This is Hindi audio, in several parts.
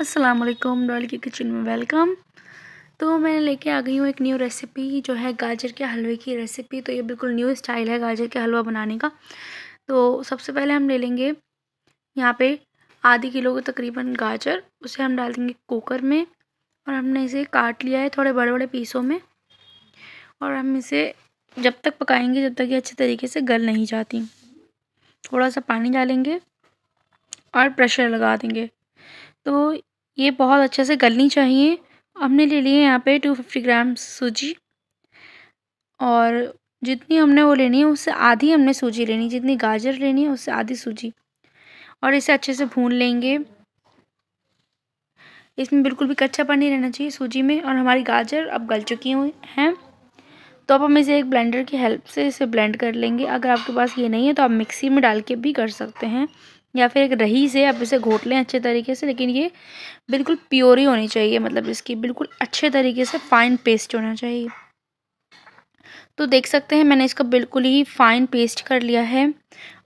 अस्सलाम वालेकुम रॉयल की किचन में वेलकम तो मैं लेके आ गई हूँ एक न्यू रेसिपी जो है गाजर के हलवे की रेसिपी तो ये बिल्कुल न्यू स्टाइल है गाजर के हलवा बनाने का तो सबसे पहले हम ले लेंगे यहाँ पे आधी किलो के तकरीबन गाजर उसे हम डाल देंगे कुकर में और हमने इसे काट लिया है थोड़े बड़े बड़े पीसों में और हम इसे जब तक पकाएंगे जब तक ये अच्छे तरीके से गल नहीं जाती थोड़ा सा पानी डालेंगे और प्रेशर लगा देंगे तो ये बहुत अच्छे से गलनी चाहिए हमने ले लिए यहाँ पे टू फिफ्टी ग्राम सूजी और जितनी हमने वो लेनी है उससे आधी हमने सूजी लेनी जितनी गाजर लेनी है उससे आधी सूजी और इसे अच्छे से भून लेंगे इसमें बिल्कुल भी कच्चापन नहीं रहना चाहिए सूजी में और हमारी गाजर अब गल चुकी हुई हैं तो अब हम इसे एक ब्लेंडर की हेल्प से इसे ब्लेंड कर लेंगे अगर आपके पास ये नहीं है तो आप मिक्सी में डाल के भी कर सकते हैं या फिर एक रही से आप इसे घोट लें अच्छे तरीके से लेकिन ये बिल्कुल प्योरी होनी चाहिए मतलब इसकी बिल्कुल अच्छे तरीके से फ़ाइन पेस्ट होना चाहिए तो देख सकते हैं मैंने इसका बिल्कुल ही फ़ाइन पेस्ट कर लिया है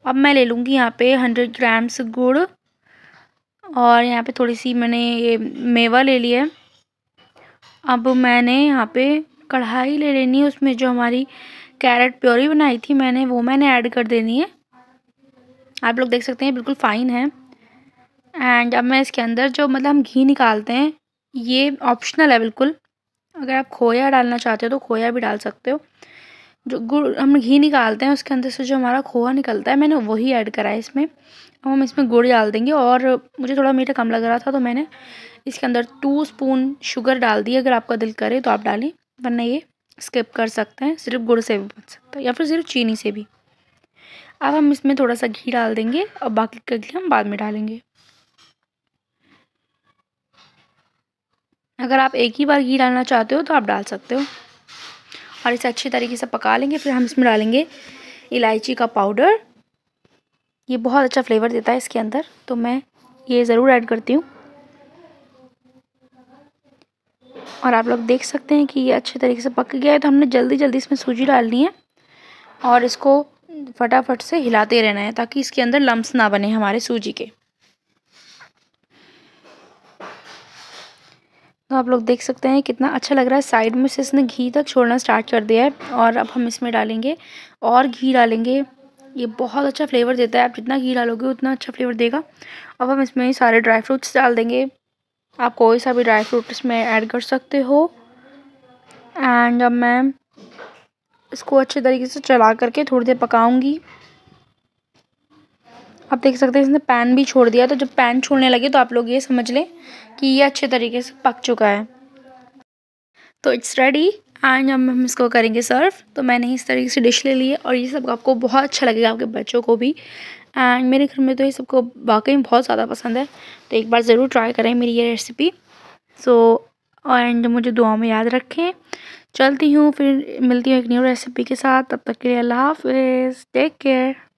अब मैं ले लूँगी यहाँ पे हंड्रेड ग्राम्स गुड़ और यहाँ पे थोड़ी सी मैंने ये मेवा ले लिया है अब मैंने यहाँ पे कढ़ाई ले लेनी है उसमें जो हमारी कैरेट प्योरी बनाई थी मैंने वो मैंने ऐड कर देनी है आप लोग देख सकते हैं बिल्कुल फ़ाइन है एंड अब मैं इसके अंदर जो मतलब हम घी निकालते हैं ये ऑप्शनल है बिल्कुल अगर आप खोया डालना चाहते हो तो खोया भी डाल सकते हो जो गुड़ हम घी निकालते हैं उसके अंदर से जो हमारा खोआ निकलता है मैंने वही ऐड करा है इसमें अब हम इसमें गुड़ डाल देंगे और मुझे थोड़ा मीठा कम लग रहा था तो मैंने इसके अंदर टू स्पून शुगर डाल दी अगर आपका दिल करे तो आप डालें वरना ये स्किप कर सकते हैं सिर्फ गुड़ से भी बन सकता है या फिर सिर्फ चीनी से भी अब हम इसमें थोड़ा सा घी डाल देंगे और बाकी का घी हम बाद में डालेंगे अगर आप एक ही बार घी डालना चाहते हो तो आप डाल सकते हो और इसे अच्छे तरीके से पका लेंगे फिर हम इसमें डालेंगे इलायची का पाउडर ये बहुत अच्छा फ्लेवर देता है इसके अंदर तो मैं ये ज़रूर ऐड करती हूँ और आप लोग देख सकते हैं कि ये अच्छे तरीके से पक गया है तो हमने जल्दी जल्दी इसमें सूजी डालनी है और इसको फटाफट से हिलाते रहना है ताकि इसके अंदर लम्स ना बने हमारे सूजी के तो आप लोग देख सकते हैं कितना अच्छा लग रहा है साइड में से इसने घी तक छोड़ना स्टार्ट कर दिया है और अब हम इसमें डालेंगे और घी डालेंगे ये बहुत अच्छा फ्लेवर देता है आप जितना घी डालोगे उतना अच्छा फ्लेवर देगा अब हम इसमें सारे ड्राई फ्रूट्स डाल देंगे आप कोई सा भी ड्राई फ्रूट इसमें ऐड कर सकते हो एंड अब मैं इसको अच्छे तरीके से चला करके थोड़ी देर पकाऊंगी आप देख सकते हैं इसने पैन भी छोड़ दिया तो जब पैन छोड़ने लगे तो आप लोग ये समझ लें कि ये अच्छे तरीके से पक चुका है तो इट्स रेडी एंड अब हम इसको करेंगे सर्व तो मैंने इस तरीके से डिश ले ली है और ये सब आपको बहुत अच्छा लगेगा आपके बच्चों को भी एंड मेरे घर में तो ये सबको वाकई में बहुत ज़्यादा पसंद है तो एक बार ज़रूर ट्राई करें मेरी ये रेसिपी सो so, एंड मुझे दुआ में याद रखें चलती हूँ फिर मिलती हूँ एक न्यू रेसिपी के साथ तब तक के लिए अल्लाह हाफ टेक केयर